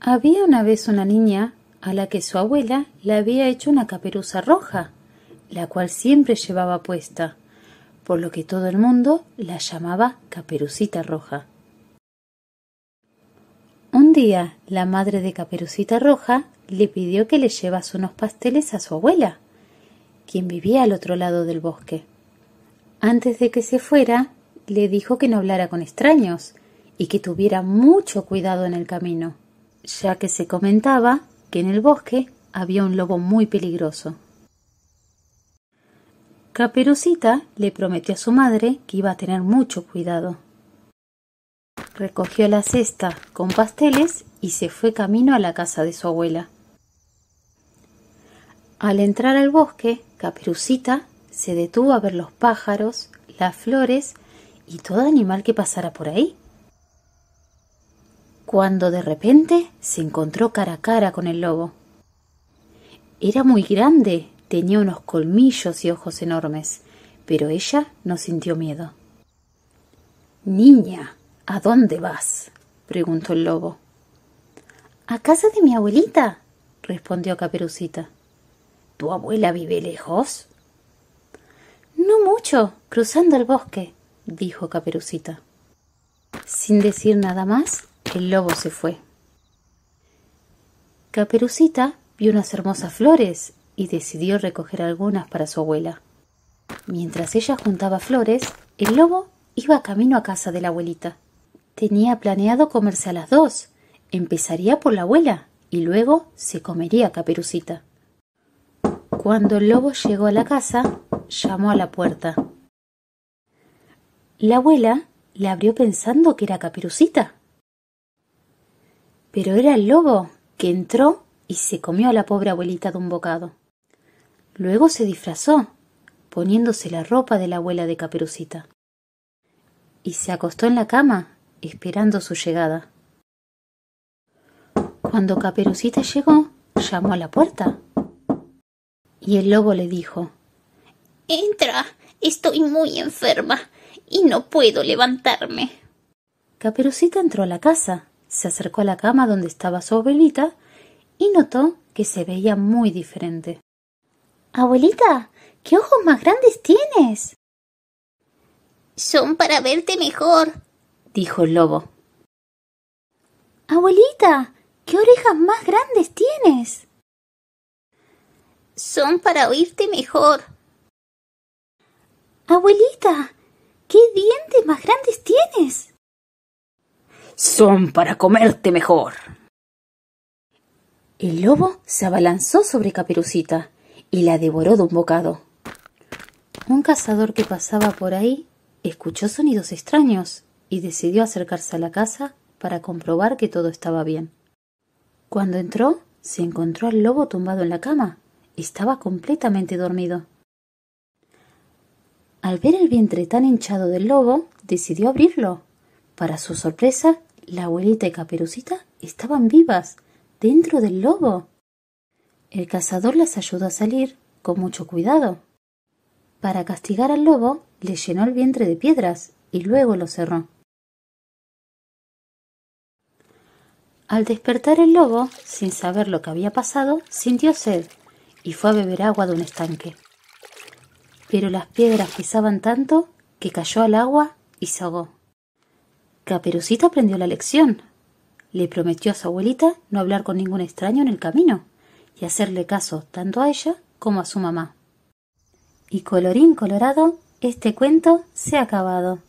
Había una vez una niña a la que su abuela le había hecho una caperuza roja, la cual siempre llevaba puesta, por lo que todo el mundo la llamaba Caperucita Roja. Un día la madre de Caperucita Roja le pidió que le llevase unos pasteles a su abuela, quien vivía al otro lado del bosque. Antes de que se fuera, le dijo que no hablara con extraños y que tuviera mucho cuidado en el camino ya que se comentaba que en el bosque había un lobo muy peligroso. Caperucita le prometió a su madre que iba a tener mucho cuidado. Recogió la cesta con pasteles y se fue camino a la casa de su abuela. Al entrar al bosque, Caperucita se detuvo a ver los pájaros, las flores y todo animal que pasara por ahí cuando de repente se encontró cara a cara con el lobo. Era muy grande, tenía unos colmillos y ojos enormes, pero ella no sintió miedo. Niña, ¿a dónde vas? preguntó el lobo. A casa de mi abuelita, respondió Caperucita. ¿Tu abuela vive lejos? No mucho, cruzando el bosque, dijo Caperucita. Sin decir nada más, el lobo se fue. Caperucita vio unas hermosas flores y decidió recoger algunas para su abuela. Mientras ella juntaba flores, el lobo iba camino a casa de la abuelita. Tenía planeado comerse a las dos. Empezaría por la abuela y luego se comería Caperucita. Cuando el lobo llegó a la casa, llamó a la puerta. La abuela le abrió pensando que era Caperucita. Pero era el lobo que entró y se comió a la pobre abuelita de un bocado. Luego se disfrazó, poniéndose la ropa de la abuela de Caperucita. Y se acostó en la cama, esperando su llegada. Cuando Caperucita llegó, llamó a la puerta. Y el lobo le dijo Entra, estoy muy enferma y no puedo levantarme. Caperucita entró a la casa se acercó a la cama donde estaba su abuelita y notó que se veía muy diferente. Abuelita, ¿qué ojos más grandes tienes? Son para verte mejor, dijo el lobo. Abuelita, ¿qué orejas más grandes tienes? Son para oírte mejor. Abuelita, ¿qué dientes más grandes tienes? son para comerte mejor. El lobo se abalanzó sobre Caperucita y la devoró de un bocado. Un cazador que pasaba por ahí escuchó sonidos extraños y decidió acercarse a la casa para comprobar que todo estaba bien. Cuando entró, se encontró al lobo tumbado en la cama. Estaba completamente dormido. Al ver el vientre tan hinchado del lobo, decidió abrirlo. Para su sorpresa, la abuelita y Caperucita estaban vivas, dentro del lobo. El cazador las ayudó a salir con mucho cuidado. Para castigar al lobo, le llenó el vientre de piedras y luego lo cerró. Al despertar el lobo, sin saber lo que había pasado, sintió sed y fue a beber agua de un estanque. Pero las piedras pisaban tanto que cayó al agua y se ahogó. Caperucita aprendió la lección. Le prometió a su abuelita no hablar con ningún extraño en el camino y hacerle caso tanto a ella como a su mamá. Y colorín colorado, este cuento se ha acabado.